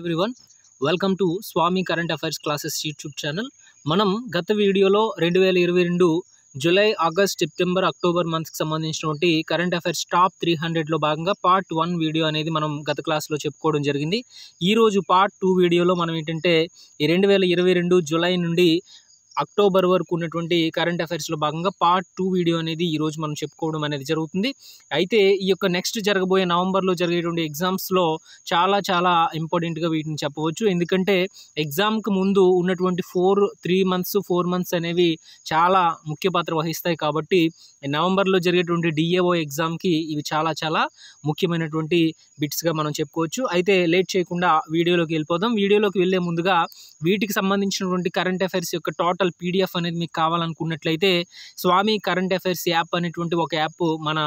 everyone welcome to Swami current affairs classes YouTube channel మనం గత వీడియోలో రెండు వేల ఇరవై రెండు జూలై ఆగస్ట్ సెప్టెంబర్ అక్టోబర్ మంత్స్కి సంబంధించినటువంటి కరెంట్ అఫైర్స్ టాప్ త్రీ హండ్రెడ్లో భాగంగా పార్ట్ వన్ వీడియో అనేది మనం గత క్లాస్లో చెప్పుకోవడం జరిగింది ఈరోజు పార్ట్ టూ వీడియోలో మనం ఏంటంటే ఈ రెండు వేల ఇరవై రెండు నుండి అక్టోబర్ వరకు ఉన్నటువంటి కరెంట్ అఫైర్స్లో భాగంగా పార్ట్ టూ వీడియో అనేది ఈరోజు మనం చెప్పుకోవడం అనేది జరుగుతుంది అయితే ఈ యొక్క నెక్స్ట్ జరగబోయే నవంబర్లో జరిగేటువంటి ఎగ్జామ్స్లో చాలా చాలా ఇంపార్టెంట్గా వీటిని చెప్పవచ్చు ఎందుకంటే ఎగ్జామ్కి ముందు ఉన్నటువంటి four three months four months అనేవి చాలా ముఖ్య పాత్ర వహిస్తాయి కాబట్టి నవంబర్లో జరిగేటువంటి డిఏఓ ఎగ్జామ్కి ఇవి చాలా చాలా ముఖ్యమైనటువంటి బిట్స్గా మనం చెప్పుకోవచ్చు అయితే లేట్ చేయకుండా వీడియోలోకి వెళ్ళిపోదాం వీడియోలోకి వెళ్ళే ముందుగా వీటికి సంబంధించినటువంటి కరెంట్ అఫైర్స్ యొక్క టోటల్ టోటల్ పీడిఎఫ్ అనేది మీకు కావాలనుకున్నట్లయితే స్వామి కరెంట్ అఫైర్స్ యాప్ అనేటువంటి ఒక యాప్ మన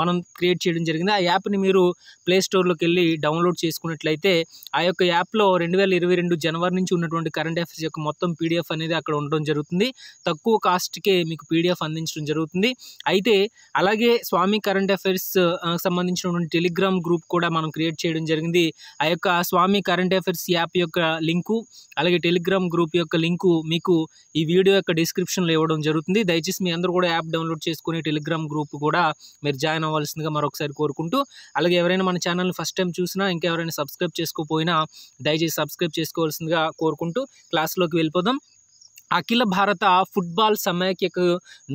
మనం క్రియేట్ చేయడం జరిగింది ఆ యాప్ని మీరు ప్లే స్టోర్లోకి వెళ్ళి డౌన్లోడ్ చేసుకున్నట్లయితే ఆ యొక్క యాప్లో రెండు వేల ఇరవై రెండు జనవరి నుంచి ఉన్నటువంటి కరెంట్ అఫైర్స్ యొక్క మొత్తం పీడిఎఫ్ అనేది అక్కడ ఉండడం జరుగుతుంది తక్కువ కాస్ట్కే మీకు పీడిఎఫ్ అందించడం జరుగుతుంది అయితే అలాగే స్వామి కరెంట్ అఫైర్స్ సంబంధించినటువంటి టెలిగ్రామ్ గ్రూప్ కూడా మనం క్రియేట్ చేయడం జరిగింది ఆ యొక్క స్వామి కరెంట్ అఫైర్స్ యాప్ యొక్క లింకు అలాగే టెలిగ్రామ్ గ్రూప్ యొక్క లింకు మీకు ఈ వీడియో యొక్క డిస్క్రిప్షన్లో ఇవ్వడం జరుగుతుంది దయచేసి మీ అందరూ కూడా యాప్ డౌన్లోడ్ చేసుకుని టెలిగ్రామ్ గ్రూప్ కూడా మీరు జాయిన్ అవ్వాల్సిందిగా మరొకసారి కోరుకుంటూ అలాగే ఎవరైనా మన ఛానల్ని ఫస్ట్ టైం చూసినా ఇంకెవరైనా సబ్స్క్రైబ్ చేసుకోపోయినా దయచేసి సబ్స్క్రైబ్ చేసుకోవాల్సిందిగా కోరుకుంటూ క్లాస్లోకి వెళ్ళిపోదాం అఖిల భారత ఫుట్బాల్ సమైక్యకు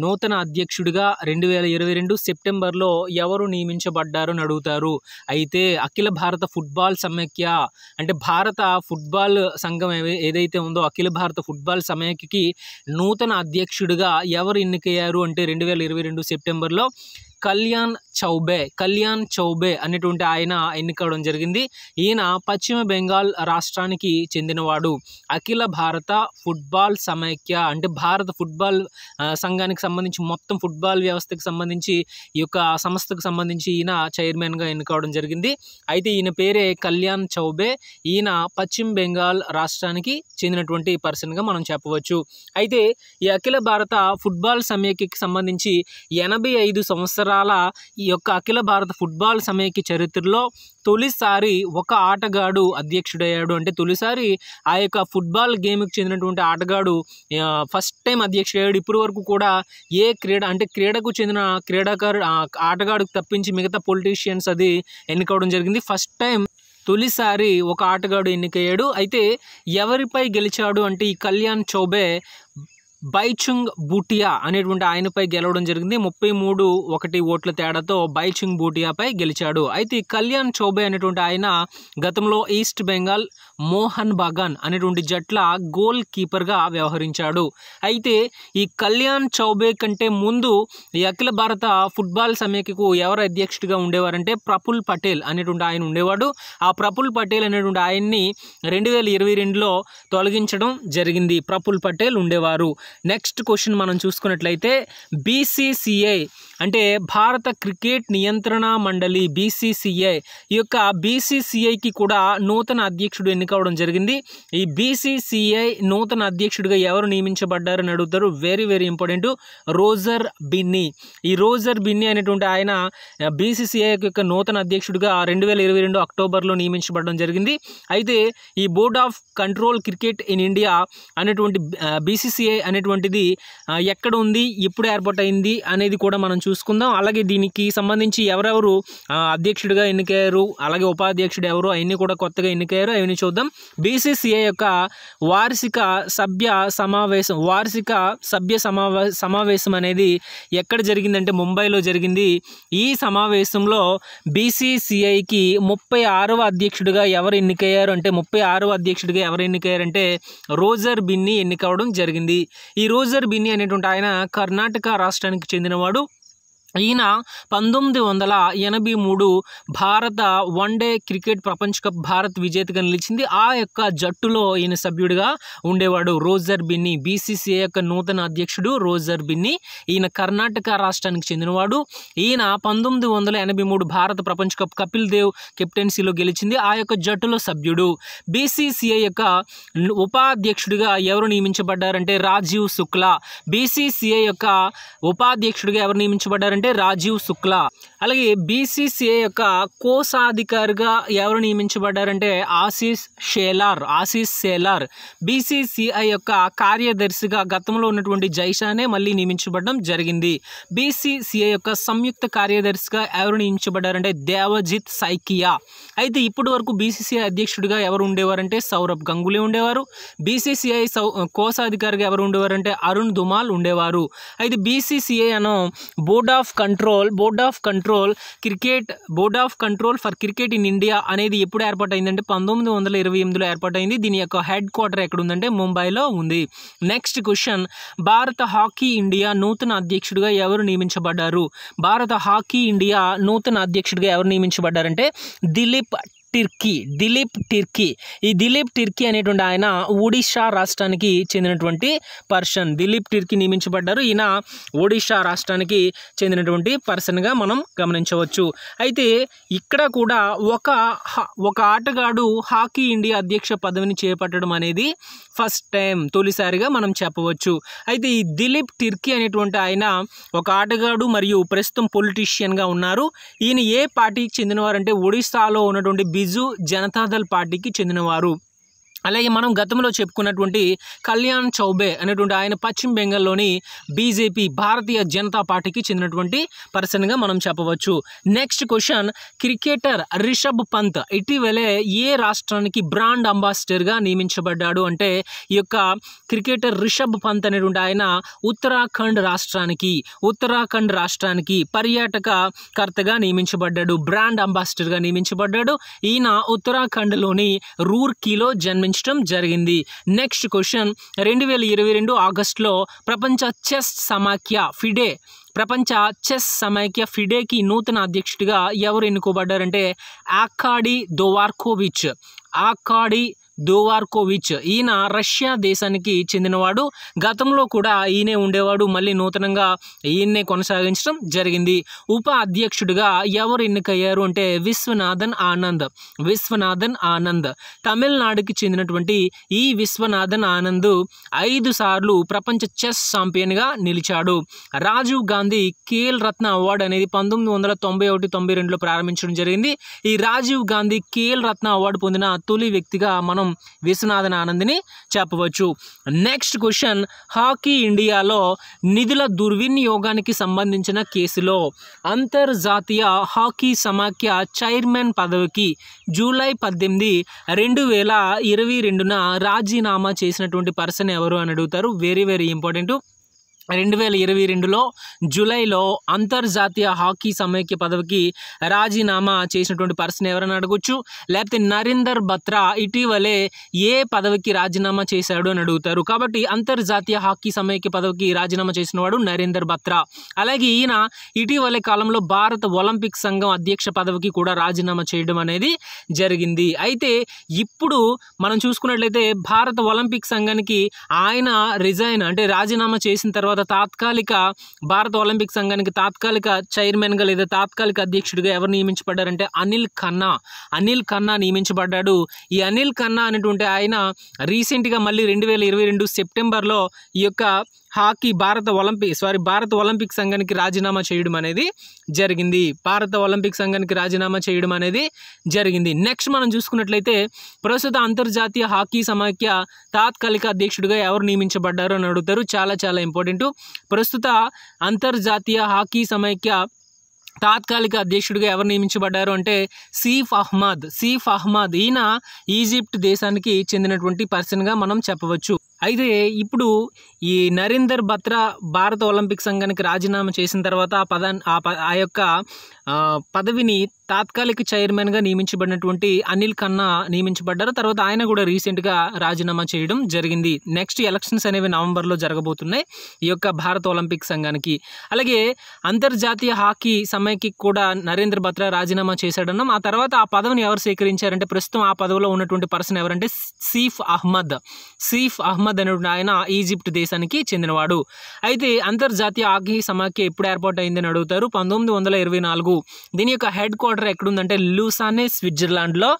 నూతన అధ్యక్షుడిగా రెండు వేల ఇరవై రెండు సెప్టెంబర్లో ఎవరు నియమించబడ్డారని అడుగుతారు అయితే అఖిల భారత ఫుట్బాల్ సమైక్య అంటే భారత ఫుట్బాల్ సంఘం ఏదైతే ఉందో అఖిల భారత ఫుట్బాల్ సమైక్యకి నూతన అధ్యక్షుడిగా ఎవరు ఎన్నికయ్యారు అంటే రెండు వేల ఇరవై రెండు సెప్టెంబర్లో కళ్యాణ్ చౌబే కళ్యాణ్ చౌబే అనేటువంటి ఆయన ఎన్నికవడం జరిగింది ఈయన పశ్చిమ బెంగాల్ రాష్ట్రానికి చెందినవాడు అఖిల భారత ఫుట్బాల్ సమైక్య అంటే భారత ఫుట్బాల్ సంఘానికి సంబంధించి మొత్తం ఫుట్బాల్ వ్యవస్థకు సంబంధించి ఈ యొక్క సంస్థకు సంబంధించి ఈయన చైర్మన్గా ఎన్నుకోవడం జరిగింది అయితే ఈయన పేరే కళ్యాణ్ చౌబే ఈయన పశ్చిమ బెంగాల్ రాష్ట్రానికి చెందినటువంటి పర్సన్గా మనం చెప్పవచ్చు అయితే ఈ అఖిల భారత ఫుట్బాల్ సమైక్యకి సంబంధించి ఎనభై ఐదు సంవత్సరాల సంవత్సరాల ఈ యొక్క అఖిల భారత ఫుట్బాల్ సమైక్య చరిత్రలో తొలిసారి ఒక ఆటగాడు అధ్యక్షుడయ్యాడు అంటే తొలిసారి ఆ యొక్క ఫుట్బాల్ గేమ్కి చెందినటువంటి ఆటగాడు ఫస్ట్ టైం అధ్యక్షుడయ్యాడు ఇప్పటి వరకు కూడా ఏ క్రీడ అంటే క్రీడకు చెందిన క్రీడాకారు ఆటగాడికి తప్పించి మిగతా పొలిటీషియన్స్ అది ఎన్నుకోవడం జరిగింది ఫస్ట్ టైం తొలిసారి ఒక ఆటగాడు ఎన్నికయ్యాడు అయితే ఎవరిపై గెలిచాడు అంటే ఈ కళ్యాణ్ చౌబే బైచుంగ్ బూటియా అనేటువంటి ఆయనపై గెలవడం జరిగింది ముప్పై మూడు ఒకటి ఓట్ల తేడాతో బైచుంగ్ బూటియాపై గెలిచాడు అయితే కళ్యాణ్ చౌబే అనేటువంటి ఆయన గతంలో ఈస్ట్ బెంగాల్ మోహన్ బగాన్ అనేటువంటి జట్ల గోల్ కీపర్గా వ్యవహరించాడు అయితే ఈ కళ్యాణ్ చౌబే కంటే ముందు ఈ అఖిల భారత ఫుట్బాల్ సమైక్యకు ఎవరు అధ్యక్షుడిగా ఉండేవారంటే ప్రఫుల్ పటేల్ అనేటువంటి ఆయన ఉండేవాడు ఆ ప్రఫుల్ పటేల్ అనేటువంటి ఆయన్ని రెండు వేల ఇరవై రెండులో తొలగించడం జరిగింది ప్రఫుల్ పటేల్ ఉండేవారు నెక్స్ట్ క్వశ్చన్ మనం చూసుకున్నట్లయితే బీసీసీఐ అంటే భారత క్రికెట్ నియంత్రణ మండలి బీసీసీఐ ఈ యొక్క బీసీసీఐకి కూడా నూతన అధ్యక్షుడు ఎన్నికవడం జరిగింది ఈ బీసీసీఐ నూతన అధ్యక్షుడిగా ఎవరు నియమించబడ్డారని అడుగుతారు very very important Roger Binny ఈ రోజర్ బిన్నీ అనేటువంటి ఆయన బీసీసీఐ యొక్క నూతన అధ్యక్షుడిగా రెండు వేల ఇరవై రెండు అక్టోబర్లో నియమించబడడం జరిగింది అయితే ఈ board of control cricket in India అనేటువంటి బీసీసీఐ అనేటువంటిది ఎక్కడ ఉంది ఎప్పుడు ఏర్పాటైంది అనేది కూడా మనం చూసుకుందాం అలాగే దీనికి సంబంధించి ఎవరెవరు అధ్యక్షుడిగా ఎన్నికయ్యారు అలాగే ఉపాధ్యక్షుడు ఎవరు అవన్నీ కూడా కొత్తగా ఎన్నికయ్యారు అవన్నీ చూద్దాం చూద్దాం బీసీసీఏ యొక్క వార్షిక సభ్య సమావేశం వార్షిక సభ్య సమావే సమావేశం అనేది ఎక్కడ జరిగిందంటే ముంబైలో జరిగింది ఈ సమావేశంలో బీసీసీఐకి ముప్పై ఆరవ అధ్యక్షుడిగా ఎవరు ఎన్నికయ్యారు అంటే ముప్పై ఆరవ అధ్యక్షుడిగా ఎవరు ఎన్నికయ్యారంటే రోజర్ బిన్ని ఎన్నికవడం జరిగింది ఈ రోజర్ బిన్ని అనేటువంటి ఆయన కర్ణాటక రాష్ట్రానికి చెందినవాడు ఈయన పంతొమ్మిది వందల ఎనభై మూడు భారత వన్డే క్రికెట్ ప్రపంచ కప్ భారత్ విజేతగా నిలిచింది ఆ యొక్క జట్టులో ఈయన సభ్యుడిగా ఉండేవాడు రోజర్ బిన్ని బీసీసీఐ యొక్క నూతన అధ్యక్షుడు రోజర్ బిన్ని ఈయన కర్ణాటక రాష్ట్రానికి చెందినవాడు ఈయన పంతొమ్మిది వందల ఎనభై మూడు భారత ప్రపంచ కప్ కపిల్ దేవ్ కెప్టెన్సీలో గెలిచింది ఆ యొక్క జట్టులో సభ్యుడు బీసీసీఐ యొక్క ఉపాధ్యక్షుడిగా ఎవరు నియమించబడ్డారంటే రాజీవ్ శుక్లా బీసీసీఐ యొక్క ఉపాధ్యక్షుడిగా ఎవరు నియమించబడ్డారంటే అంటే రాజీవ్ శుక్లా అలాగే బీసీసీఐ యొక్క కోశాధికారిగా ఎవరు నియమించబడ్డారంటే ఆశీష్ షేలార్ ఆశీష్ షేలార్ బీసీసీఐ యొక్క కార్యదర్శిగా గతంలో ఉన్నటువంటి జైషానే మళ్ళీ నియమించబడడం జరిగింది బీసీసీఐ యొక్క సంయుక్త కార్యదర్శిగా ఎవరు నియమించబడ్డారంటే దేవజిత్ సైకియా అయితే ఇప్పటి వరకు బీసీసీఐ అధ్యక్షుడిగా ఎవరు ఉండేవారంటే సౌరభ్ గంగులీ ఉండేవారు బీసీసీఐ సౌ కోశాధికారిగా ఎవరు ఉండేవారంటే అరుణ్ దుమాల్ ఉండేవారు అయితే బీసీసీఐ అను board of control board of control cricket board of control for cricket in India అనేది ఎప్పుడు ఏర్పాటైందంటే పంతొమ్మిది వందల ఇరవై ఎనిమిదిలో ఏర్పాటైంది దీని యొక్క హెడ్ క్వార్టర్ ఎక్కడ ఉందంటే ముంబైలో ఉంది నెక్స్ట్ క్వశ్చన్ భారత హాకీ ఇండియా నూతన అధ్యక్షుడిగా ఎవరు నియమించబడ్డారు భారత హాకీ ఇండియా నూతన అధ్యక్షుడిగా ఎవరు నియమించబడ్డారంటే దిలీప్ టిర్కీ దిలీప్ టిర్కీ ఈ దిలీప్ టిర్కీ అనేటువంటి ఆయన ఒడిషా రాష్ట్రానికి చెందినటువంటి పర్సన్ దిలీప్ టిర్కీ నియమించబడ్డారు ఈయన ఒడిషా రాష్ట్రానికి చెందినటువంటి పర్సన్గా మనం గమనించవచ్చు అయితే ఇక్కడ కూడా ఒక ఒక ఆటగాడు హాకీ ఇండియా అధ్యక్ష పదవిని చేపట్టడం అనేది ఫస్ట్ టైం తొలిసారిగా మనం చెప్పవచ్చు అయితే ఈ దిలీప్ టిర్కీ అనేటువంటి ఆయన ఒక ఆటగాడు మరియు ప్రస్తుతం పొలిటీషియన్గా ఉన్నారు ఈయన ఏ పార్టీకి చెందినవారంటే ఒడిశాలో ఉన్నటువంటి బీ బిజు జనతాదళ్ పార్టీకి చెందినవారు అలాగే మనం గతంలో చెప్పుకున్నటువంటి కళ్యాణ్ చౌబే అనేటువంటి ఆయన పశ్చిమ బెంగాల్లోని బీజేపీ భారతీయ జనతా పార్టీకి చెందినటువంటి పర్సన్గా మనం చెప్పవచ్చు next question cricketer Rishabh Pant ఇటీవలే ఏ రాష్ట్రానికి బ్రాండ్ అంబాసిడర్గా నియమించబడ్డాడు అంటే ఈ యొక్క క్రికెటర్ రిషబ్ పంత్ అనేటువంటి ఆయన ఉత్తరాఖండ్ రాష్ట్రానికి ఉత్తరాఖండ్ రాష్ట్రానికి పర్యాటక కర్తగా నియమించబడ్డాడు బ్రాండ్ అంబాసిడర్గా నియమించబడ్డాడు ఈయన ఉత్తరాఖండ్లోని రూర్కీలో జన్మించారు నిర్వహించడం జరిగింది నెక్స్ట్ క్వశ్చన్ రెండు వేల ఇరవై రెండు ఆగస్టులో ప్రపంచ చెస్ సమాఖ్య ఫిడే ప్రపంచ చెస్ సమాఖ్య ఫిడేకి నూతన అధ్యక్షుడిగా ఎవరు ఎన్నుకోబడ్డారంటే ఆకాడి దోవార్కోవిచ్ ఆకాడి దోవార్కోవిచ్ ఈయన రష్యా దేశానికి చెందినవాడు గతంలో కూడా ఈయనే ఉండేవాడు మళ్ళీ నూతనంగా ఈయన్నే కొనసాగించడం జరిగింది ఉప అధ్యక్షుడిగా ఎవరు ఎన్నికయ్యారు అంటే విశ్వనాథన్ ఆనంద్ విశ్వనాథన్ ఆనంద్ తమిళనాడుకి చెందినటువంటి ఈ విశ్వనాథన్ ఆనంద్ ఐదు సార్లు ప్రపంచ చెస్ ఛాంపియన్గా నిలిచాడు రాజీవ్ గాంధీ కేల్ రత్న అవార్డు అనేది పంతొమ్మిది వందల తొంభై ఒకటి తొంభై రెండులో ప్రారంభించడం జరిగింది ఈ రాజీవ్ గాంధీ కేల్ రత్న అవార్డు పొందిన తొలి వ్యక్తిగా మనం మనం విశ్వనాథన్ ఆనంద్ని చెప్పవచ్చు నెక్స్ట్ క్వశ్చన్ హాకీ ఇండియాలో నిధుల దుర్వినియోగానికి సంబంధించిన కేసులో అంతర్జాతీయ హాకీ సమాఖ్య చైర్మన్ పదవికి జూలై పద్దెనిమిది రెండు వేల ఇరవై రెండున రాజీనామా చేసినటువంటి పర్సన్ ఎవరు అని అడుగుతారు వెరీ వెరీ ఇంపార్టెంట్ రెండు వేల ఇరవై రెండులో జూలైలో అంతర్జాతీయ హాకీ సమైక్య పదవికి రాజీనామా చేసినటువంటి పర్సన్ ఎవరని అడగొచ్చు లేకపోతే నరేందర్ బత్రా ఇటీవలే ఏ పదవికి రాజీనామా చేశాడు అని అడుగుతారు కాబట్టి అంతర్జాతీయ హాకీ సమైక్య పదవికి రాజీనామా చేసినవాడు నరేందర్ బత్రా అలాగే ఈయన ఇటీవలే కాలంలో భారత ఒలింపిక్ సంఘం అధ్యక్ష పదవికి కూడా రాజీనామా చేయడం అనేది జరిగింది అయితే ఇప్పుడు మనం చూసుకున్నట్లయితే భారత ఒలింపిక్ సంఘానికి ఆయన రిజైన్ అంటే రాజీనామా చేసిన తర్వాత తర్వాత తాత్కాలిక భారత ఒలింపిక్ సంఘానికి తాత్కాలిక చైర్మన్గా లేదా తాత్కాలిక అధ్యక్షుడిగా ఎవరు నియమించబడ్డారంటే అనిల్ ఖన్నా అనిల్ ఖన్నా నియమించబడ్డాడు ఈ అనిల్ ఖన్నా అనేటువంటి ఆయన రీసెంట్గా మళ్ళీ రెండు వేల ఇరవై రెండు సెప్టెంబర్లో ఈ యొక్క హాకీ భారత ఒలింపిక్ సారీ భారత ఒలింపిక్ సంఘానికి రాజీనామా చేయడం అనేది జరిగింది భారత ఒలింపిక్ సంఘానికి రాజీనామా చేయడం అనేది జరిగింది నెక్స్ట్ మనం చూసుకున్నట్లయితే ప్రస్తుత అంతర్జాతీయ హాకీ సమాఖ్య తాత్కాలిక అధ్యక్షుడిగా ఎవరు నియమించబడ్డారు అని అడుగుతారు చాలా చాలా ఇంపార్టెంట్ ప్రస్తుత అంతర్జాతీయ హాకీ సమాఖ్య తాత్కాలిక అధ్యక్షుడిగా ఎవరు నియమించబడ్డారు అంటే సీఫ్ అహ్మద్ సీఫ్ అహ్మద్ ఈయన ఈజిప్ట్ దేశానికి చెందినటువంటి పర్సన్గా మనం చెప్పవచ్చు అయితే ఇప్పుడు ఈ నరేందర్ బత్రా భారత ఒలింపిక్ సంఘానికి రాజీనామా చేసిన తర్వాత ఆ పద ఆ యొక్క పదవిని తాత్కాలిక చైర్మన్గా నియమించబడినటువంటి అనిల్ ఖన్నా నియమించబడ్డారు తర్వాత ఆయన కూడా రీసెంట్గా రాజీనామా చేయడం జరిగింది నెక్స్ట్ ఎలక్షన్స్ అనేవి నవంబర్లో జరగబోతున్నాయి ఈ యొక్క భారత ఒలింపిక్ సంఘానికి అలాగే అంతర్జాతీయ హాకీ సమయకి కూడా నరేంద్ర బత్రా రాజీనామా చేశాడన్నాం ఆ తర్వాత ఆ పదవిని ఎవరు స్వీకరించారంటే ప్రస్తుతం ఆ పదవిలో ఉన్నటువంటి పర్సన్ ఎవరంటే సీఫ్ అహ్మద్ సీఫ్ అహ్మద్ అనేటువంటి ఆయన ఈజిప్ట్ దేశం వంశానికి చెందినవాడు అయితే అంతర్జాతీయ హాకీ సమాఖ్య ఎప్పుడు ఏర్పాటు అయిందని అడుగుతారు పంతొమ్మిది వందల ఇరవై నాలుగు దీని యొక్క హెడ్ క్వార్టర్ ఎక్కడుందంటే లూసానే స్విట్జర్లాండ్లో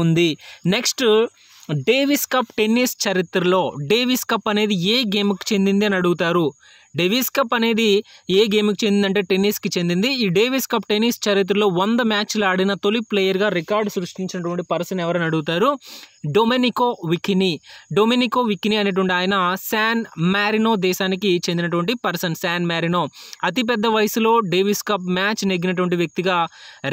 ఉంది నెక్స్ట్ డేవిస్ కప్ టెన్నిస్ చరిత్రలో డేవిస్ కప్ అనేది ఏ గేమ్కి చెందింది అని అడుగుతారు డేవిస్ కప్ అనేది ఏ గేమ్కి చెందిందంటే టెన్నిస్కి చెందింది ఈ డేవిస్ కప్ టెన్నిస్ చరిత్రలో వంద మ్యాచ్లు ఆడిన తొలి ప్లేయర్గా రికార్డు సృష్టించినటువంటి పర్సన్ ఎవరని అడుగుతారు డొమెనికో వికినీ డొమెనికో వికిని అనేటువంటి ఆయన శాన్ మ్యారినో దేశానికి చెందినటువంటి పర్సన్ శాన్ మ్యారినో అతిపెద్ద వయసులో డేవిస్ కప్ మ్యాచ్ నెగ్గినటువంటి వ్యక్తిగా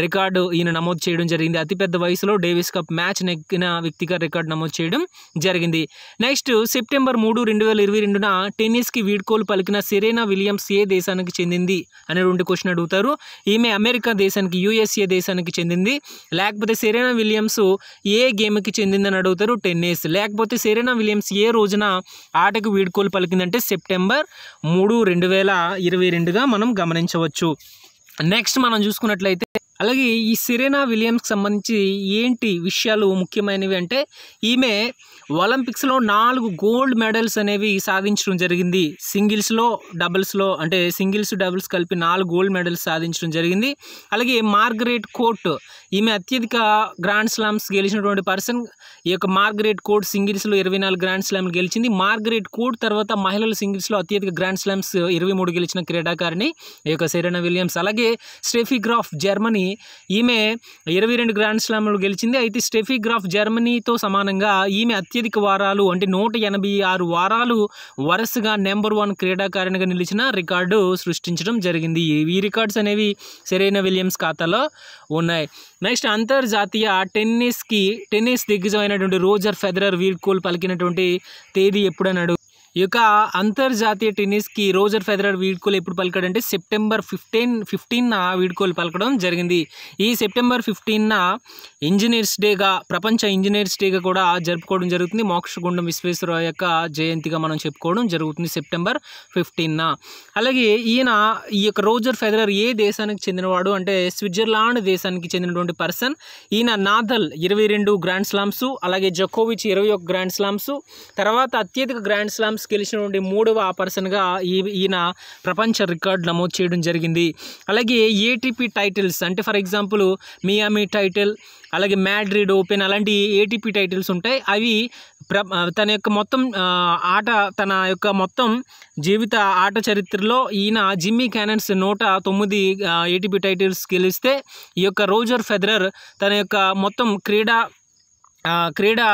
రికార్డు ఈయన నమోదు చేయడం జరిగింది అతిపెద్ద వయసులో డేవిస్ కప్ మ్యాచ్ నెగ్గిన వ్యక్తిగా రికార్డు నమోదు చేయడం జరిగింది నెక్స్ట్ సెప్టెంబర్ మూడు రెండు వేల ఇరవై రెండున టెన్నిస్కి వీడ్కోలు పలికిన సెరేనా విలియమ్స్ ఏ దేశానికి చెందింది అనేటువంటి క్వశ్చన్ అడుగుతారు ఈమె అమెరికా దేశానికి యూఎస్ఏ దేశానికి చెందింది లేకపోతే సెరేనా విలియమ్స్ ఏ గేమ్కి చెందిందని అడుగుతారు టెన్నిస్ లేకపోతే సెరీనా విలియమ్స్ ఏ రోజున ఆటకు వీడ్కోలు పలికిందంటే సెప్టెంబర్ మూడు రెండు వేల ఇరవై రెండుగా మనం గమనించవచ్చు నెక్స్ట్ మనం చూసుకున్నట్లయితే అలాగే ఈ సిరేనా విలియమ్స్కి సంబంధించి ఏంటి విషయాలు ముఖ్యమైనవి అంటే ఈమె ఒలింపిక్స్లో నాలుగు గోల్డ్ మెడల్స్ అనేవి సాధించడం జరిగింది సింగిల్స్లో డబుల్స్లో అంటే సింగిల్స్ డబుల్స్ కలిపి నాలుగు గోల్డ్ మెడల్స్ సాధించడం జరిగింది అలాగే మార్గరేట్ కోర్ట్ ఈమె అత్యధిక గ్రాండ్ స్లామ్స్ గెలిచినటువంటి పర్సన్ ఈ యొక్క మార్గరేట్ కోర్ట్ సింగిల్స్లో ఇరవై నాలుగు గ్రాండ్ స్లామ్లు గెలిచింది మార్గరేట్ కోర్ట్ తర్వాత మహిళల సింగిల్స్లో అత్యధిక గ్రాండ్ స్లామ్స్ ఇరవై మూడు గెలిచిన క్రీడాకారిణి ఈ యొక్క సెరెనా విలియమ్స్ అలాగే స్టెఫీ గ్రాఫ్ జర్మనీ ఈమె ఇరవై రెండు గ్రాండ్ స్లామ్లు గెలిచింది అయితే స్టెఫీ గ్రాఫ్ జర్మనీతో సమానంగా ఈమె అత్య అత్యధిక వారాలు అంటే నూట ఎనభై ఆరు వారాలు వరుసగా నెంబర్ వన్ క్రీడాకారిణిగా నిలిచిన రికార్డు సృష్టించడం జరిగింది ఈ రికార్డ్స్ అనేవి సెరైన విలియమ్స్ ఖాతాలో ఉన్నాయి నెక్స్ట్ అంతర్జాతీయ టెన్నిస్కి టెన్నిస్ దిగ్గజమైనటువంటి రోజర్ ఫెదరర్ వీల్కూల్ పలికినటువంటి తేదీ ఎప్పుడన్నాడు ఇక అంతర్జాతీయ టెన్నిస్కి రోజర్ ఫెదరర్ వీడ్కోలు ఎప్పుడు పలకడంటే సెప్టెంబర్ ఫిఫ్టీన్ ఫిఫ్టీన్న వీడ్కోలు పలకడం జరిగింది ఈ సెప్టెంబర్ ఫిఫ్టీన్న ఇంజనీర్స్ డేగా ప్రపంచ ఇంజనీర్స్ డేగా కూడా జరుపుకోవడం జరుగుతుంది మోక్షగుండం విశ్వేశ్వరరావు యొక్క జయంతిగా మనం చెప్పుకోవడం జరుగుతుంది సెప్టెంబర్ ఫిఫ్టీన్న అలాగే ఈయన ఈ యొక్క రోజర్ ఫెదరర్ ఏ దేశానికి చెందినవాడు అంటే స్విట్జర్లాండ్ దేశానికి చెందినటువంటి పర్సన్ ఈయన నాథల్ ఇరవై రెండు గ్రాండ్ స్లామ్స్ అలాగే జకోవిచ్ ఇరవై ఒక గ్రాండ్ స్లామ్స్ తర్వాత అత్యధిక గ్రాండ్ స్లామ్స్ గేమ్స్ గెలిచినటువంటి మూడవ పర్సన్గా ఈ ఈయన ప్రపంచ రికార్డు నమోదు చేయడం జరిగింది అలాగే ఏటీపీ టైటిల్స్ అంటే ఫర్ ఎగ్జాంపుల్ మియామి టైటిల్ అలాగే మ్యాడ్రిడ్ ఓపెన్ అలాంటి ఏటీపీ టైటిల్స్ ఉంటాయి అవి ప్ర తన యొక్క మొత్తం ఆట తన యొక్క మొత్తం జీవిత ఆట చరిత్రలో ఈయన జిమ్మీ క్యానన్స్ నూట తొమ్మిది ఏటీపీ టైటిల్స్ గెలిస్తే ఈ యొక్క రోజర్ ఫెదరర్ తన యొక్క మొత్తం క్రీడా క్రీడా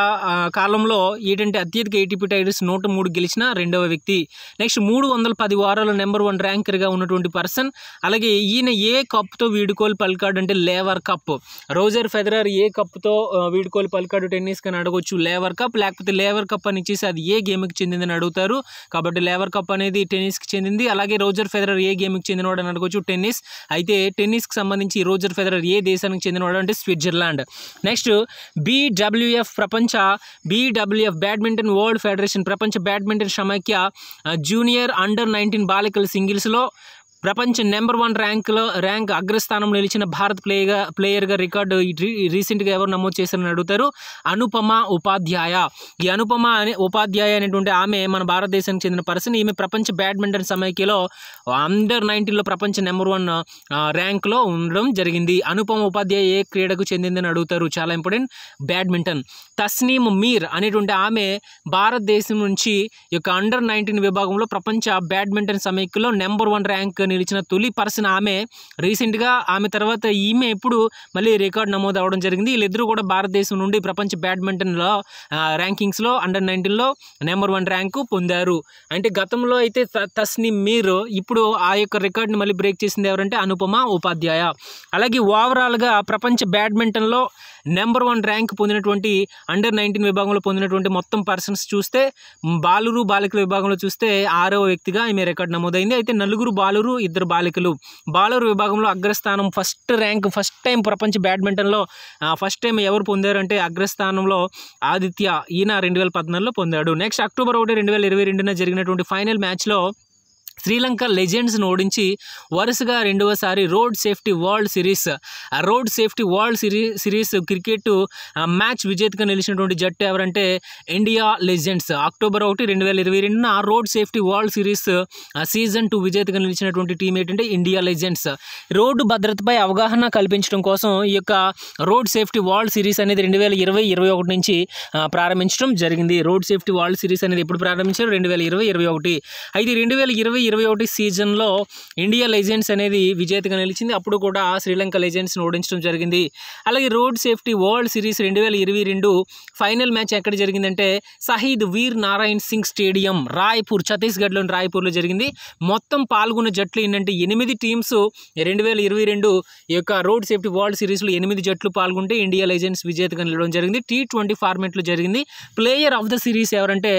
కాలంలో ఏంటంటే అత్యధిక ఏటీపీ టైటిల్స్ నూట మూడు గెలిచిన రెండవ వ్యక్తి నెక్స్ట్ మూడు వందల పది వారాల నెంబర్ వన్ ర్యాంకర్గా ఉన్నటువంటి పర్సన్ అలాగే ఈయన ఏ కప్తో వీడుకోలు పలికాడు అంటే లేవర్ కప్ రోజర్ ఫెదరర్ ఏ కప్తో వీడుకోలు పలికాడు టెన్నిస్ అని అడగొచ్చు లేవర్ కప్ లేకపోతే లేవర్ కప్ అని ఇచ్చేసి అది ఏ గేమ్కి చెందిందని అడుగుతారు కాబట్టి లేవర్ కప్ అనేది టెన్నిస్కి చెందింది అలాగే రోజర్ ఫెదరర్ ఏ గేమ్కి చెందినవాడు అని అడగొచ్చు టెన్నిస్ అయితే టెన్నిస్కి సంబంధించి రోజర్ ఫెదరర్ ఏ దేశానికి చెందినవాడు అంటే Switzerland next B W W F ಪ್ರಪಂಚ B W F badminton world federation ప్రపంచ బ్యాడ్మింటన్ సమైక్య జూనియర్ అండర్ నైన్టీన్ బాలికల సింగిల్స్లో ప్రపంచ నెంబర్ వన్ ర్యాంక్లో ర్యాంక్ అగ్రస్థానంలో నిలిచిన భారత్ ప్లేయర్గా ప్లేయర్గా రికార్డు రీసెంట్గా ఎవరు నమోదు చేశారని అడుగుతారు అనుపమ ఉపాధ్యాయ ఈ అనుపమ అనే ఉపాధ్యాయ అనేటువంటి ఆమె మన భారతదేశానికి చెందిన పర్సన్ ఈమె ప్రపంచ బ్యాడ్మింటన్ సమైక్యలో అండర్ నైన్టీన్లో ప్రపంచ నెంబర్ వన్ ర్యాంక్లో ఉండడం జరిగింది అనుపమ ఉపాధ్యాయ ఏ క్రీడకు చెందిందని అడుగుతారు చాలా ఇంపార్టెంట్ బ్యాడ్మింటన్ తస్నీమ్ మీర్ అనేటువంటి ఆమె భారతదేశం నుంచి యొక్క అండర్ నైన్టీన్ విభాగంలో ప్రపంచ బ్యాడ్మింటన్ సమైక్యలో నెంబర్ వన్ ర్యాంక్ నిలిచిన తొలి పర్సన్ ఆమె రీసెంట్గా ఆమె తర్వాత ఈమె ఇప్పుడు మళ్ళీ రికార్డ్ నమోదు అవ్వడం జరిగింది వీళ్ళిద్దరూ కూడా భారతదేశం నుండి ప్రపంచ బ్యాడ్మింటన్లో ర్యాంకింగ్స్లో అండర్ నైన్టీన్లో నెంబర్ వన్ ర్యాంకు పొందారు అంటే గతంలో అయితే తస్ని మీరు ఇప్పుడు ఆ యొక్క రికార్డుని మళ్ళీ బ్రేక్ చేసింది ఎవరంటే అనుపమ ఉపాధ్యాయ అలాగే ఓవరాల్గా ప్రపంచ బ్యాడ్మింటన్లో నెంబర్ వన్ ర్యాంక్ పొందినటువంటి అండర్ నైన్టీన్ విభాగంలో పొందినటువంటి మొత్తం పర్సన్స్ చూస్తే బాలురు బాలికల విభాగంలో చూస్తే ఆరవ వ్యక్తిగా ఈమె రికార్డు నమోదైంది అయితే నలుగురు బాలురు ఇద్దరు బాలికలు బాలురు విభాగంలో అగ్రస్థానం ఫస్ట్ ర్యాంక్ ఫస్ట్ టైం ప్రపంచ బ్యాడ్మింటన్లో ఫస్ట్ టైం ఎవరు పొందారంటే అగ్రస్థానంలో ఆదిత్య ఈయన రెండు వేల పద్నాలుగులో పొందాడు నెక్స్ట్ అక్టోబర్ ఒకటి రెండు వేల ఇరవై రెండున జరిగినటువంటి ఫైనల్ మ్యాచ్లో శ్రీలంక లెజెండ్స్ను ఓడించి వరుసగా రెండవసారి road safety world series road safety world సిరీ సిరీస్ క్రికెట్ మ్యాచ్ విజేతగా నిలిచినటువంటి జట్టు ఎవరంటే ఇండియా లెజెండ్స్ అక్టోబర్ ఒకటి రెండు వేల ఇరవై రెండున road safety world series season two విజేతగా నిలిచినటువంటి టీం ఏంటంటే ఇండియా లెజెండ్స్ రోడ్డు భద్రతపై అవగాహన కల్పించడం కోసం ఈ యొక్క రోడ్ సేఫ్టీ వరల్డ్ సిరీస్ అనేది రెండు వేల ఇరవై ఇరవై ఒకటి నుంచి ప్రారంభించడం జరిగింది రోడ్ సేఫ్టీ వరల్డ్ సిరీస్ అనేది ఎప్పుడు ప్రారంభించారు రెండు వేల ఇరవై ఇరవై ఒకటి అయితే రెండు వేల ఇరవై ఇరవై ఒకటి సీజన్లో ఇండియా లెజెండ్స్ అనేది విజేతగా నిలిచింది అప్పుడు కూడా శ్రీలంక లెజెండ్స్ని ఓడించడం జరిగింది అలాగే రోడ్ సేఫ్టీ వరల్డ్ సిరీస్ రెండు వేల ఇరవై రెండు ఫైనల్ మ్యాచ్ ఎక్కడ జరిగిందంటే షహీద్ వీర్ నారాయణ్ సింగ్ స్టేడియం రాయ్పూర్ ఛత్తీస్గఢ్లోని రాయ్పూర్లో జరిగింది మొత్తం పాల్గొన్న జట్లు ఏంటంటే ఎనిమిది టీమ్స్ రెండు వేల ఇరవై రెండు ఈ యొక్క రోడ్ సేఫ్టీ వరల్డ్ సిరీస్లో ఎనిమిది జట్లు పాల్గొంటే ఇండియా లెజెండ్స్ విజేతగా నిలవడం జరిగింది టీ ట్వంటీ ఫార్మేట్లో జరిగింది ప్లేయర్ ఆఫ్ ద సిరీస్ ఎవరంటే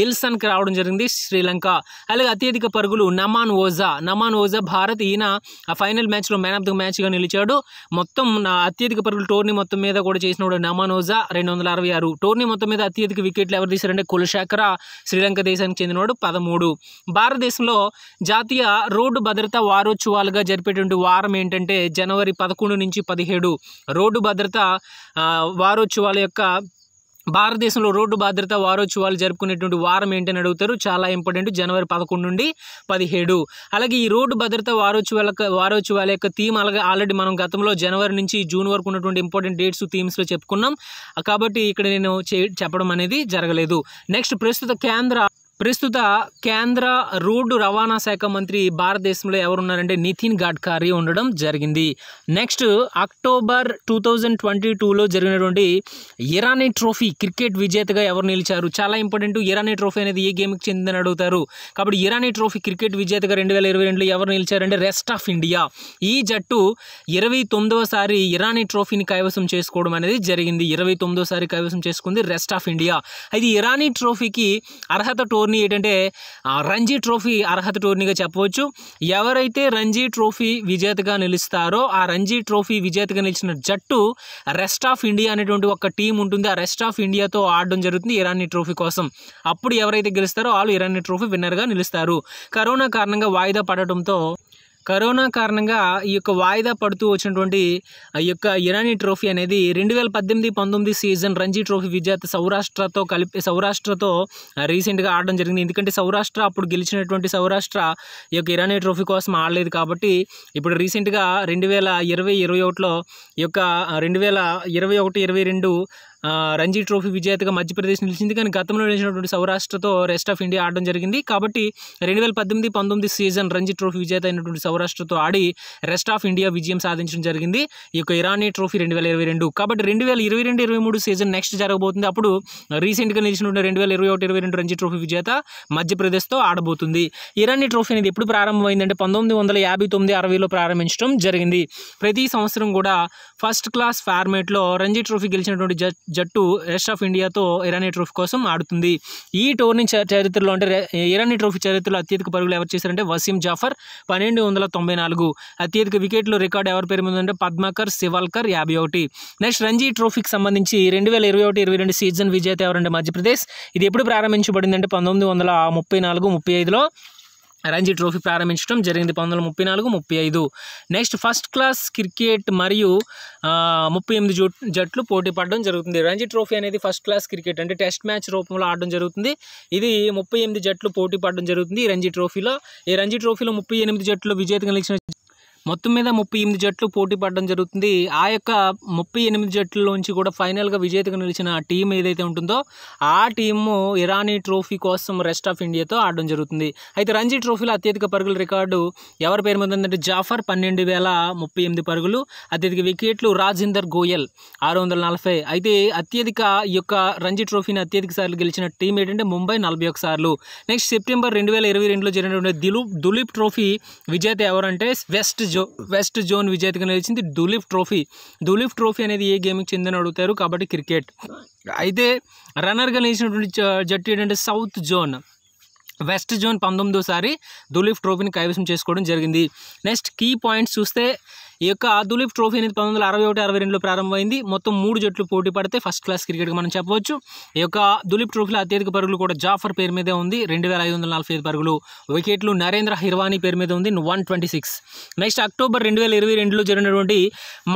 దిల్సన్కి రావడం జరిగింది శ్రీలంక అలాగే అత్యధిక పరుగులు నమాన్ ఓజా నమాన్ ఓజా భారత్ ఈయన ఆ ఫైనల్ మ్యాచ్లో మ్యాన్ ఆఫ్ ద మ్యాచ్గా నిలిచాడు మొత్తం అత్యధిక పరుగులు టోర్నీ మొత్తం మీద కూడా చేసినవాడు నమాన్ ఓజా రెండు వందల అరవై ఆరు టోర్నీ మొత్తం మీద అత్యధిక వికెట్లు ఎవరు తీశారంటే కులశాఖర శ్రీలంక దేశానికి చెందినవాడు పదమూడు భారతదేశంలో జాతీయ రోడ్డు భద్రత వారోత్సవాలుగా జరిపేటువంటి వారం ఏంటంటే జనవరి పదకొండు నుంచి పదిహేడు రోడ్డు భద్రత వారోత్సవాల యొక్క భారతదేశంలో రోడ్డు భద్రత వారోత్సవాలు జరుపుకునేటువంటి వారం ఏంటని అడుగుతారు చాలా ఇంపార్టెంట్ జనవరి పదకొండు నుండి పదిహేడు అలాగే ఈ రోడ్డు భద్రత వారోత్సవాల వారోత్సవాల యొక్క థీమ్ అలాగే ఆల్రెడీ మనం గతంలో జనవరి నుంచి జూన్ వరకు ఉన్నటువంటి ఇంపార్టెంట్ డేట్స్ థీమ్స్లో చెప్పుకున్నాం కాబట్టి ఇక్కడ నేను చెప్పడం అనేది జరగలేదు నెక్స్ట్ ప్రస్తుత కేంద్ర ప్రస్తుత కేంద్ర రోడ్డు రవాణా శాఖ మంత్రి భారతదేశంలో ఎవరున్నారంటే నితిన్ గడ్కరీ ఉండడం జరిగింది next October two thousand twenty టూలో జరిగినటువంటి ఇరానీ ట్రోఫీ క్రికెట్ విజేతగా ఎవరు నిలిచారు చాలా ఇంపార్టెంట్ ఇరానీ ట్రోఫీ అనేది ఏ గేమ్కి చెందిందని అడుగుతారు కాబట్టి ఇరానీ ట్రోఫీ క్రికెట్ విజేతగా రెండు వేల ఇరవై రెండులో ఎవరు నిలిచారంటే రెస్ట్ ఆఫ్ ఇండియా ఈ జట్టు ఇరవై తొమ్మిదవసారి ఇరానీ ట్రోఫీని కైవసం చేసుకోవడం అనేది జరిగింది ఇరవై తొమ్మిదవసారి కైవసం చేసుకుంది రెస్ట్ ఆఫ్ ఇండియా అయితే ఇరానీ ట్రోఫీకి అర్హత టోర్ టోర్నీ ఏంటంటే రంజీ ట్రోఫీ అర్హత టోర్నీగా చెప్పవచ్చు ఎవరైతే రంజీ ట్రోఫీ విజేతగా నిలుస్తారో ఆ రంజీ ట్రోఫీ విజేతగా నిలిచిన జట్టు రెస్ట్ ఆఫ్ ఇండియా అనేటువంటి ఒక టీం ఉంటుంది ఆ రెస్ట్ ఆఫ్ ఇండియాతో ఆడడం జరుగుతుంది ఇరానీ ట్రోఫీ కోసం అప్పుడు ఎవరైతే గెలుస్తారో వాళ్ళు ఇరానీ ట్రోఫీ విన్నర్గా నిలుస్తారు కరోనా కారణంగా వాయిదా పడటంతో కరోనా కారణంగా ఈ యొక్క వాయిదా పడుతూ వచ్చినటువంటి ఈ యొక్క ఇరానీ ట్రోఫీ అనేది రెండు వేల పద్దెనిమిది పంతొమ్మిది సీజన్ రంజీ ట్రోఫీ విజేత సౌరాష్ట్రతో కలిపి సౌరాష్ట్రతో రీసెంట్గా ఆడడం జరిగింది ఎందుకంటే సౌరాష్ట్ర అప్పుడు గెలిచినటువంటి సౌరాష్ట్ర ఈ యొక్క ఇరానీ ట్రోఫీ కోసం ఆడలేదు కాబట్టి ఇప్పుడు రీసెంట్గా రెండు వేల ఇరవై ఇరవై ఒకటిలో ఈ యొక్క రెండు వేల ఇరవై ఒకటి ఇరవై రెండు రంజీ ట్రోఫీ విజేతగా మధ్యప్రదేశ్ నిలిచింది కానీ గతంలో నిలిచినటువంటి సౌరాష్ట్రతో రెస్ట్ ఆఫ్ ఇండియా ఆడడం జరిగింది కాబట్టి రెండు వేల పద్దెనిమిది పంతొమ్మిది సీజన్ రంజీ ట్రోఫీ విజేత అయినటువంటి సౌరాష్ట్రతో ఆడి రెస్ట్ ఆఫ్ ఇండియా విజయం సాధించడం జరిగింది ఈ యొక్క ఇరానీ ట్రోఫీ రెండు వేల ఇరవై రెండు కాబట్టి రెండు వేల ఇరవై రెండు ఇరవై మూడు సీజన్ నెక్స్ట్ జరగబోతుంది అప్పుడు రీసెంట్గా నిలిచినటువంటి రెండు వేల ఇరవై ఒకటి ఇరవై రెండు రంజీ ట్రోఫీ విజేత మధ్యప్రదేశ్తో ఆడబోతుంది ఇరానీ ట్రోఫీ అనేది ఎప్పుడు ప్రారంభమైందంటే పంతొమ్మిది వందల యాభై తొమ్మిది అరవైలో ప్రారంభించడం జరిగింది ప్రతి సంవత్సరం కూడా ఫస్ట్ క్లాస్ ఫార్మేట్లో రంజీ ట్రోఫీ గెలిచినటువంటి జట్టు రెస్ట్ ఆఫ్ ఇండియాతో ఇరానీ ట్రోఫీ కోసం ఆడుతుంది ఈ టోర్నీ చరిత్రలో అంటే ఇరానీ ట్రోఫీ చరిత్రలో అత్యధిక పరుగులు ఎవరు చేశారంటే వసీం జాఫర్ పన్నెండు వందల తొంభై నాలుగు అత్యధిక వికెట్లు రికార్డు ఎవరి పేరు మీద ఉందంటే పద్మాకర్ శివాల్కర్ యాభై ఒకటి నెక్స్ట్ రంజీ ట్రోఫీకి సంబంధించి రెండు వేల ఇరవై ఒకటి ఇరవై రెండు సీజన్ విజేత ఎవరంటే మధ్యప్రదేశ్ ఇది ఎప్పుడు ప్రారంభించబడింది అంటే పంతొమ్మిది వందల ముప్పై నాలుగు ముప్పై ఐదులో రంజీ ట్రోఫీ ప్రారంభించడం జరిగింది పంతొమ్మిది వందల ముప్పై నాలుగు ముప్పై ఐదు నెక్స్ట్ ఫస్ట్ క్లాస్ క్రికెట్ మరియు ముప్పై ఎనిమిది జట్లు పోటీ పడడం జరుగుతుంది రంజీ ట్రోఫీ అనేది ఫస్ట్ క్లాస్ క్రికెట్ అంటే టెస్ట్ మ్యాచ్ రూపంలో ఆడడం జరుగుతుంది ఇది ముప్పై ఎనిమిది జట్లు పోటీ పడడం జరుగుతుంది ఈ రంజీ ట్రోఫీలో ఈ రంజీ ట్రోఫీలో ముప్పై ఎనిమిది జట్లు విజేత కలిగిన మొత్తం మీద ముప్పై ఎనిమిది జట్లు పోటీ పడడం జరుగుతుంది ఆ యొక్క ముప్పై ఎనిమిది జట్లలోంచి కూడా ఫైనల్గా విజేతగా నిలిచిన టీం ఏదైతే ఉంటుందో ఆ టీము ఇరానీ ట్రోఫీ కోసం రెస్ట్ ఆఫ్ ఇండియాతో ఆడడం జరుగుతుంది అయితే రంజీ ట్రోఫీలో అత్యధిక పరుగుల రికార్డు ఎవరి పేరు మీద ఉందంటే జాఫర్ పన్నెండు వేల ముప్పై ఎనిమిది పరుగులు అత్యధిక వికెట్లు రాజేందర్ గోయల్ ఆరు వందల నలభై అయితే అత్యధిక ఈ యొక్క రంజీ ట్రోఫీని అత్యధిక సార్లు గెలిచిన టీం ఏంటంటే ముంబై నలభై ఒక సార్లు నెక్స్ట్ సెప్టెంబర్ రెండు వేల ఇరవై రెండులో జరిగినటువంటి దిలీప్ దులీప్ ట్రోఫీ విజేత ఎవరంటే వెస్ట్ జో వెస్ట్ జోన్ విజేతగా నిలిచింది దులీఫ్ ట్రోఫీ దులీఫ్ ట్రోఫీ అనేది ఏ గేమ్కి చెందని అడుగుతారు కాబట్టి క్రికెట్ అయితే రన్నర్గా నిలిచినటువంటి జట్టు ఏంటంటే సౌత్ జోన్ వెస్ట్ జోన్ పంతొమ్మిదోసారి దులిఫ్ ట్రోఫీని కైవసం చేసుకోవడం జరిగింది నెక్స్ట్ కీ పాయింట్స్ చూస్తే ఈ యొక్క దులీప్ ట్రోఫీ అనేది పంతొమ్మిది వందల అరవై ఒకటి అరవై రెండులో ప్రారంభమైంది మొత్తం మూడు జట్లు పోటీ పడితే ఫస్ట్ క్లాస్ క్రికెట్గా మనం చెప్పవచ్చు ఈ యొక్క దులీప్ ట్రోఫీలో అత్యధిక పరుగులు కూడా జాఫర్ పేరు మీదే ఉంది రెండు వేల ఐదు వందల పరుగులు వికెట్లు నరేంద్ర హిర్వాని పేరు మీద ఉంది one twenty six next October రెండు వేల ఇరవై రెండులో జరిగినటువంటి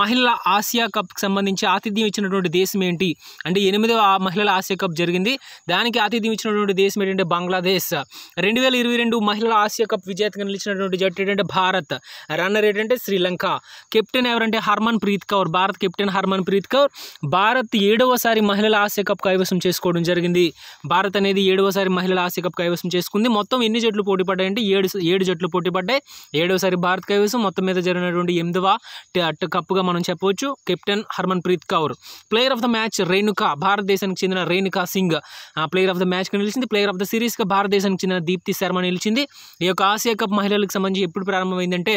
మహిళల ఆసియా కప్కి సంబంధించి ఆతిథ్యం ఇచ్చినటువంటి దేశం ఏంటి అంటే ఎనిమిదవ మహిళల ఆసియా కప్ జరిగింది దానికి ఆతిథ్యం ఇచ్చినటువంటి దేశం ఏంటంటే బంగ్లాదేశ్ రెండు వేల ఇరవై రెండు మహిళల ఆసియా కప్ విజేతగా నిలిచినటువంటి జట్టు ఏంటంటే భారత్ రన్నర్ ఏంటంటే శ్రీలంక కెప్టెన్ ఎవరంటే Harmanpreet Kaur Bharat captain Harmanpreet Kaur Bharat ఏడవసారి మహిళల ఆసియా కప్ కైవసం చేసుకోవడం జరిగింది భారత్ అనేది ఏడవసారి మహిళల ఆసియా కప్ కైవసం చేసుకుంది మొత్తం ఎన్ని జట్లు పోటీ పడ్డాయంటే ఏడు ఏడు జట్లు పోటీ పడ్డాయి ఏడవసారి భారత్ కైవసం మొత్తం మీద జరిగినటువంటి ఎనిమిదవ కప్పుగా మనం చెప్పవచ్చు captain Harmanpreet Kaur player of the match Renuka భారతదేశానికి చెందిన Renuka Singh player of the మ్యాచ్గా నిలిచింది ప్లేయర్ ఆఫ్ ద సిరీస్గా భారతదేశానికి చెందిన దీప్తి శర్మ నిలిచింది ఈ యొక్క ఆసియా కప్ మహిళలకు సంబంధించి ఎప్పుడు ప్రారంభమైందంటే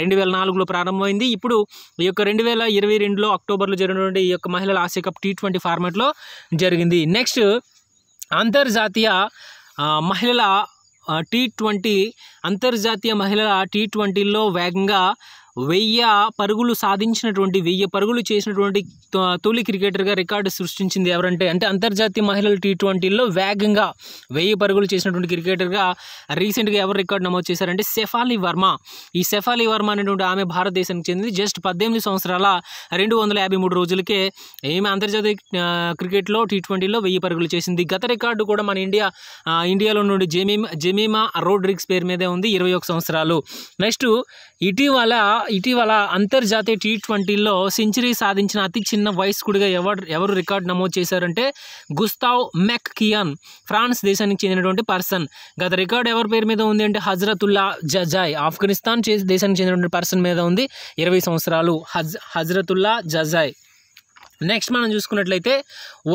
రెండు వేల నాలుగులో ప్రారంభమైంది జరిగింది ఇప్పుడు ఈ యొక్క రెండు వేల ఇరవై రెండులో అక్టోబర్లో జరిగినటువంటి ఈ యొక్క మహిళల ఆసియా కప్ టీ ట్వంటీ ఫార్మాట్లో జరిగింది నెక్స్ట్ అంతర్జాతీయ మహిళల టీ ట్వంటీ అంతర్జాతీయ మహిళల టీ ట్వంటీలో వేగంగా వెయ్యి పరుగులు సాధించినటువంటి వెయ్యి పరుగులు చేసినటువంటి తొలి క్రికెటర్గా రికార్డు సృష్టించింది ఎవరంటే అంటే అంతర్జాతీయ మహిళల టీ ట్వంటీలో వేగంగా వెయ్యి పరుగులు చేసినటువంటి క్రికెటర్గా రీసెంట్గా ఎవరు రికార్డు నమోదు చేశారంటే సెఫాలి వర్మ ఈ సెఫాలి వర్మ అనేటువంటి ఆమె భారతదేశానికి చెందింది జస్ట్ పద్దెనిమిది సంవత్సరాల రెండు వందల యాభై మూడు రోజులకే ఏమి అంతర్జాతీయ క్రికెట్లో టీ ట్వంటీలో వెయ్యి పరుగులు చేసింది గత రికార్డు కూడా మన ఇండియా ఇండియాలో నుండి జెమీమా జెమీమా రోడ్రిక్స్ పేరు మీదే ఉంది ఇరవై ఒక సంవత్సరాలు నెక్స్ట్ ఇటీవల ఇటీవల అంతర్జాతీయ టీ ట్వంటీలో సెంచరీ సాధించిన అతి చిన్న వయస్కుడిగా ఎవరు ఎవరు రికార్డు నమోదు చేశారంటే గుస్తావ్ మెక్ కియాన్ ఫ్రాన్స్ దేశానికి చెందినటువంటి పర్సన్ గత రికార్డు ఎవరి పేరు మీద ఉంది అంటే హజ్రతుల్లా జజాయ్ ఆఫ్ఘనిస్తాన్ దేశానికి చెందినటువంటి పర్సన్ మీద ఉంది ఇరవై సంవత్సరాలు హజ్ హజ్రతుల్లా జజాయ్ నెక్స్ట్ మనం చూసుకున్నట్లయితే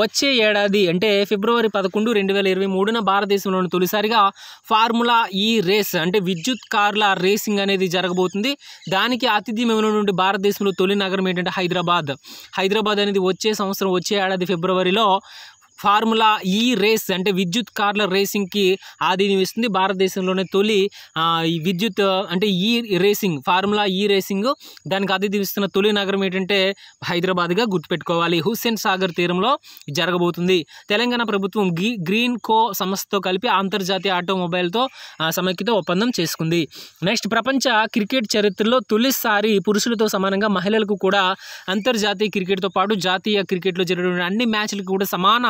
వచ్చే ఏడాది అంటే ఫిబ్రవరి పదకొండు రెండు వేల ఇరవై మూడున భారతదేశంలోని తొలిసారిగా ఫార్ములా ఈ రేస్ అంటే విద్యుత్ కార్ల రేసింగ్ అనేది జరగబోతుంది దానికి ఆతిథ్యం నుండి భారతదేశంలో తొలి నగరం ఏంటంటే హైదరాబాద్ హైదరాబాద్ అనేది వచ్చే సంవత్సరం వచ్చే ఏడాది ఫిబ్రవరిలో ఫార్ములా ఈ రేస్ అంటే విద్యుత్ కార్ల రేసింగ్కి ఆధీనం ఇస్తుంది భారతదేశంలోనే తొలి ఈ విద్యుత్ అంటే ఈ రేసింగ్ ఫార్ములా ఈ రేసింగ్ దానికి ఆతిథ్యం ఇస్తున్న తొలి నగరం ఏంటంటే హైదరాబాద్గా గుర్తుపెట్టుకోవాలి హుస్సేన్ సాగర్ తీరంలో జరగబోతుంది తెలంగాణ ప్రభుత్వం గ్రీన్ కో సంస్థతో కలిపి అంతర్జాతీయ ఆటోమొబైల్తో సమైక్యత ఒప్పందం చేసుకుంది నెక్స్ట్ ప్రపంచ క్రికెట్ చరిత్రలో తొలిసారి పురుషులతో సమానంగా మహిళలకు కూడా అంతర్జాతీయ క్రికెట్తో పాటు జాతీయ క్రికెట్లో జరిగిన అన్ని మ్యాచ్లకు కూడా సమాన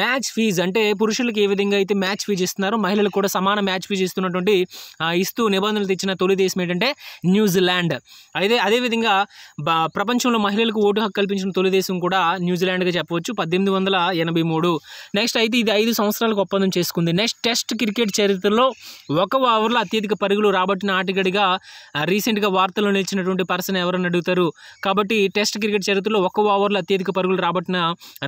మ్యాచ్ ఫీజు అంటే పురుషులకి ఏ విధంగా అయితే మ్యాచ్ ఫీజు ఇస్తున్నారో మహిళలకు కూడా సమాన మ్యాచ్ ఫీజు ఇస్తున్నటువంటి ఇస్తూ నిబంధనలు తెచ్చిన తొలి దేశం ఏంటంటే న్యూజిలాండ్ అదే అదేవిధంగా ప్రపంచంలో మహిళలకు ఓటు హక్కు కల్పించిన తొలి దేశం కూడా న్యూజిలాండ్గా చెప్పవచ్చు పద్దెనిమిది వందల ఎనభై మూడు నెక్స్ట్ అయితే ఇది ఐదు సంవత్సరాలకు ఒప్పందం చేసుకుంది నెక్స్ట్ టెస్ట్ క్రికెట్ చరిత్రలో ఒక ఓవర్లో అత్యధిక పరుగులు రాబట్టిన ఆటగాడిగా రీసెంట్గా వార్తల్లో నిలిచినటువంటి పర్సన్ ఎవరని అడుగుతారు కాబట్టి టెస్ట్ క్రికెట్ చరిత్రలో ఒక ఓవర్లో అత్యధిక పరుగులు రాబట్టిన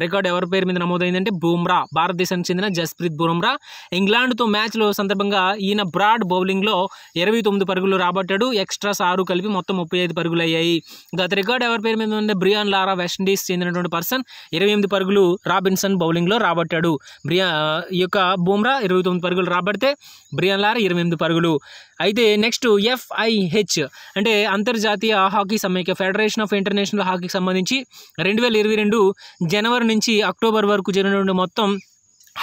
రికార్డు ఎవరి పేరు మీద నమోదైందంటే ఏంటంటే బూమ్రా భారతదేశానికి చెందిన జస్ప్రీత్ బూమ్రా ఇంగ్లాండ్తో మ్యాచ్లో సందర్భంగా ఈయన బ్రాడ్ బౌలింగ్లో ఇరవై తొమ్మిది పరుగులు రాబట్టాడు ఎక్స్ట్రా సారు కలిపి మొత్తం ముప్పై ఐదు పరుగులు అయ్యాయి గత రికార్డు ఎవరి పేరు మీద ఉంటే బ్రియాన్ లారా వెస్టిండీస్ చెందినటువంటి పర్సన్ ఇరవై ఎనిమిది పరుగులు రాబిన్సన్ బౌలింగ్లో రాబట్టాడు బ్రియా ఈ యొక్క బూమ్రా ఇరవై తొమ్మిది పరుగులు రాబడితే బ్రియాన్ లారా ఇరవై ఎనిమిది పరుగులు అయితే నెక్స్ట్ ఎఫ్ఐహెచ్ అంటే అంతర్జాతీయ హాకీ సమైక్య ఫెడరేషన్ ఆఫ్ ఇంటర్నేషనల్ హాకీకి సంబంధించి రెండు వేల ఇరవై రెండు జనవరి నుంచి అక్టోబర్ వరకు జరిగినటువంటి మొత్తం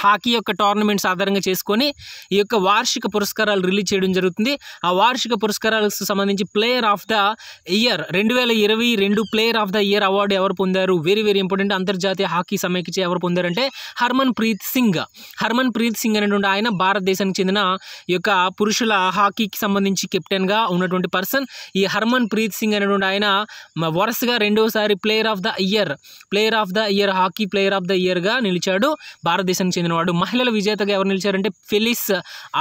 హాకీ యొక్క టోర్నమెంట్స్ ఆధారంగా చేసుకొని ఈ యొక్క వార్షిక పురస్కారాలు రిలీజ్ చేయడం జరుగుతుంది ఆ వార్షిక పురస్కారాలకు సంబంధించి ప్లేయర్ ఆఫ్ ద ఇయర్ రెండు వేల ఇరవై రెండు player of the year award ఎవరు పొందారు వెరీ వెరీ ఇంపార్టెంట్ అంతర్జాతీయ హాకీ సమైక్య ఎవరు పొందారంటే హర్మన్ ప్రీత్ సింగ్ హర్మన్ ప్రీత్ సింగ్ అనేటువంటి ఆయన భారతదేశానికి చెందిన ఈ యొక్క పురుషుల హాకీకి సంబంధించి కెప్టెన్గా ఉన్నటువంటి పర్సన్ ఈ హర్మన్ ప్రీత్ సింగ్ అనేటువంటి ఆయన వరుసగా రెండోసారి player of the year player of the year hockey player of the ఇయర్గా నిలిచాడు భారతదేశానికి చెందిన చెందినవాడు మహిళల విజేతగా ఎవరు నిలిచారంటే ఫిలిస్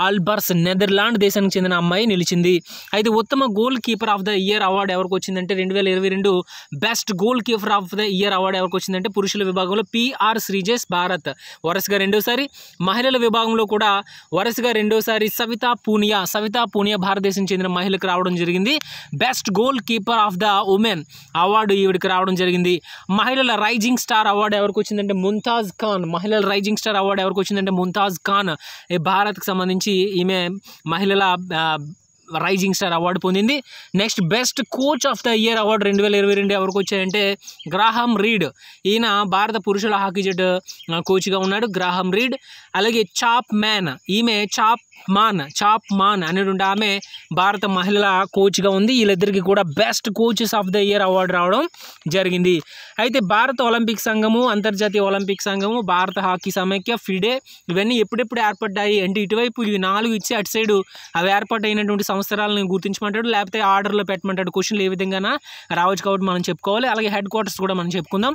ఆల్బర్స్ నెదర్లాండ్ దేశానికి చెందిన అమ్మాయి నిలిచింది అయితే ఉత్తమ goal keeper of the year award ఎవరికి వచ్చిందంటే రెండు వేల ఇరవై రెండు best goal keeper of the year award ఎవరికి వచ్చిందంటే పురుషుల విభాగంలో పిఆర్ శ్రీజేష్ భారత్ వరుసగా రెండోసారి మహిళల విభాగంలో కూడా వరుసగా రెండోసారి సవితా పూనియా సవితా పూనియా భారతదేశం చెందిన మహిళకు రావడం జరిగింది best goal keeper of the women award ఈవిడికి రావడం జరిగింది మహిళల రైజింగ్ స్టార్ అవార్డు ఎవరికి వచ్చిందంటే ముంతాజ్ ఖాన్ మహిళల రైజింగ్ స్టార్ అవార్డు ఎవరికి వచ్చిందంటే ముంతాజ్ ఖాన్ భారత్కి సంబంధించి ఈమె మహిళల రైజింగ్ స్టార్ అవార్డు పొందింది next best coach of the year award రెండు వేల ఇరవై రెండు ఎవరికి వచ్చాయంటే గ్రాహం రీడ్ ఈయన భారత పురుషుల హాకీ జట్టు కోచ్గా ఉన్నాడు గ్రాహం రీడ్ అలాగే చాప్ మ్యాన్ ఈమె చాప్ మాన్ చాప్ మాన్ అనేటువంటి ఆమె భారత మహిళల కోచ్గా ఉంది వీళ్ళిద్దరికి కూడా best coaches of the year award రావడం జరిగింది అయితే భారత ఒలింపిక్ సంఘము అంతర్జాతీయ ఒలింపిక్ సంఘము భారత హాకీ సమైక్య ఫిడే ఇవన్నీ ఎప్పుడెప్పుడు ఏర్పడ్డాయి అంటే ఇటువైపు ఇవి నాలుగు ఇచ్చి అటు సైడు అవి ఏర్పాటైనటువంటి సంవత్సరాలను గుర్తించమంటాడు లేకపోతే ఆర్డర్లో పెట్టమంటాడు క్వశ్చన్లు ఏ విధంగా రావచ్చు కాబట్టి మనం చెప్పుకోవాలి అలాగే హెడ్ క్వార్టర్స్ కూడా మనం చెప్పుకుందాం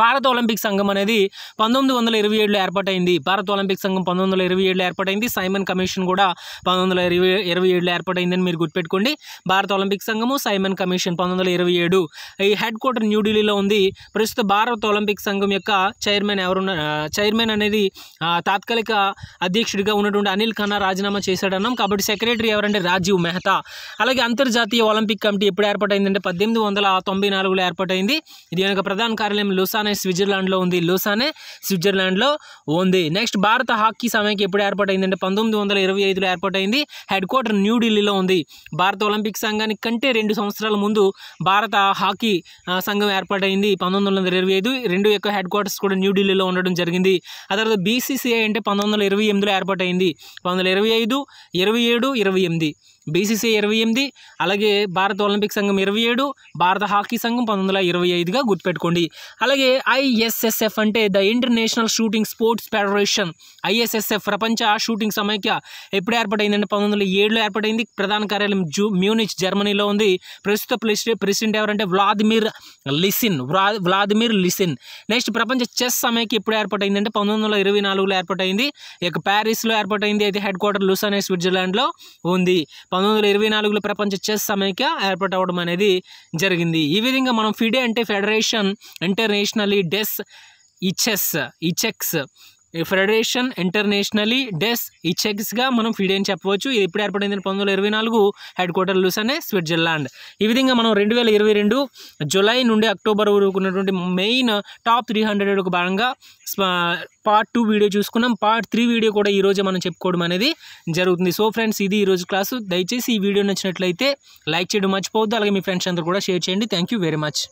భారత ఒలింపిక్ సంఘం అనేది పంతొమ్మిది వందల ఇరవై ఏడులో ఏర్పాటైంది భారత ఒలింపిక్ సంఘం పంతొమ్మిది వందల ఇరవై ఏడులో ఏర్పాటైంది సైమన్ కమిషన్ కూడా పంతొమ్మిది వందల ఇరవై ఇరవై ఏడులో ఏర్పాటైందని మీరు గుర్తుపెట్టుకోండి భారత ఒలింపిక్ సంఘము సైమన్ కమిషన్ పంతొమ్మిది వందల ఇరవై ఏడు ఈ హెడ్ క్వార్టర్ న్యూఢిల్లీలో ఉంది ప్రస్తుత భారత ఒలింపిక్ సంఘం యొక్క చైర్మన్ ఎవరు చైర్మన్ అనేది తాత్కాలిక అధ్యక్షుడిగా ఉన్నటువంటి అనిల్ ఖన్నా రాజీనామా చేశాడన్నాం కాబట్టి సెక్రటరీ ఎవరంటే రాజీవ్ మెహతా అలాగే అంతర్జాతీయ ఒలింపిక్ కమిటీ ఎప్పుడు ఏర్పాటైందంటే పద్దెనిమిది వందల తొంభై నాలుగులో ఏర్పాటైంది దీని యొక్క ప్రధాన కార్యాలయం లుసా లూసానే స్విట్జర్లాండ్లో ఉంది లూసానే స్విట్జర్లాండ్లో ఉంది నెక్స్ట్ భారత హాకీ సమయానికి ఎప్పుడు అంటే పంతొమ్మిది వందల ఇరవై ఐదులో ఏర్పాటైంది హెడ్ క్వార్టర్ న్యూఢిల్లీలో ఉంది భారత ఒలింపిక్ సంఘానికి కంటే రెండు సంవత్సరాల ముందు భారత హాకీ సంఘం ఏర్పాటైంది పంతొమ్మిది వందల ఇరవై ఐదు రెండు యొక్క హెడ్ క్వార్టర్స్ కూడా న్యూఢిల్లీలో ఉండడం జరిగింది ఆ తర్వాత బీసీసీఐ అంటే పంతొమ్మిది వందల ఇరవై ఎనిమిదిలో ఏర్పాటైంది పంతొమ్మిది వందల ఇరవై ఐదు ఇరవై ఏడు ఇరవై ఎనిమిది బీసీసీ ఇరవై ఎనిమిది అలాగే భారత ఒలింపిక్ సంఘం ఇరవై ఏడు భారత హాకీ సంఘం పంతొమ్మిది వందల ఇరవై ఐదుగా గుర్తుపెట్టుకోండి అలాగే ఐఎస్ఎస్ఎఫ్ అంటే the international shooting sports federation ISSF ప్రపంచ షూటింగ్ సమైక్య ఎప్పుడు ఏర్పాటైందంటే పంతొమ్మిది వందల ఏడులో ఏర్పడైంది ప్రధాన కార్యాలయం జూ మ్యూనిచ్ జర్మనీలో ఉంది ప్రస్తుత ప్రెసిడెంట్ ఎవరంటే Vladimir Lisin Vladimir Lisin next ప్రపంచ చెస్ సమైక్య ఎప్పుడు అంటే పంతొమ్మిది వందల ఇరవై నాలుగులో ఏర్పాటైంది ఇక ప్యారిస్లో ఏర్పాటైంది అయితే హెడ్ క్వార్టర్ లుసానే స్విట్జర్లాండ్లో ఉంది పంతొమ్మిది వందల ఇరవై నాలుగులో ప్రపంచ చెస్ సమైక్య ఏర్పాటు అవ్వడం అనేది జరిగింది ఈ విధంగా మనం ఫిడే అంటే ఫెడరేషన్ ఇంటర్నేషనలీ డెస్ ఇచెస్ ఇచెక్స్ ఫెడరేషన్ ఇంటర్నేషనలీ డెస్ ఇచెక్స్గా మనం ఫీడ్ అని చెప్పవచ్చు ఇది ఇప్పుడు ఏర్పడింది పంతొమ్మిది వందల ఇరవై నాలుగు హెడ్ క్వార్టర్ లూసనే స్విట్జర్లాండ్ ఈ విధంగా మనం రెండు వేల ఇరవై రెండు జులై నుండి అక్టోబర్ వరకు ఉన్నటువంటి మెయిన్ టాప్ త్రీ హండ్రెడ్ భాగంగా పార్ట్ టూ వీడియో చూసుకున్నాం పార్ట్ త్రీ వీడియో కూడా ఈరోజే మనం చెప్పుకోవడం అనేది జరుగుతుంది సో ఫ్రెండ్స్ ఇది ఈరోజు క్లాసు దయచేసి ఈ వీడియో నచ్చినట్లయితే లైక్ చేయడం మర్చిపోవద్దు అలాగే మీ ఫ్రెండ్స్ అందరూ కూడా షేర్ చేయండి థ్యాంక్ వెరీ మచ్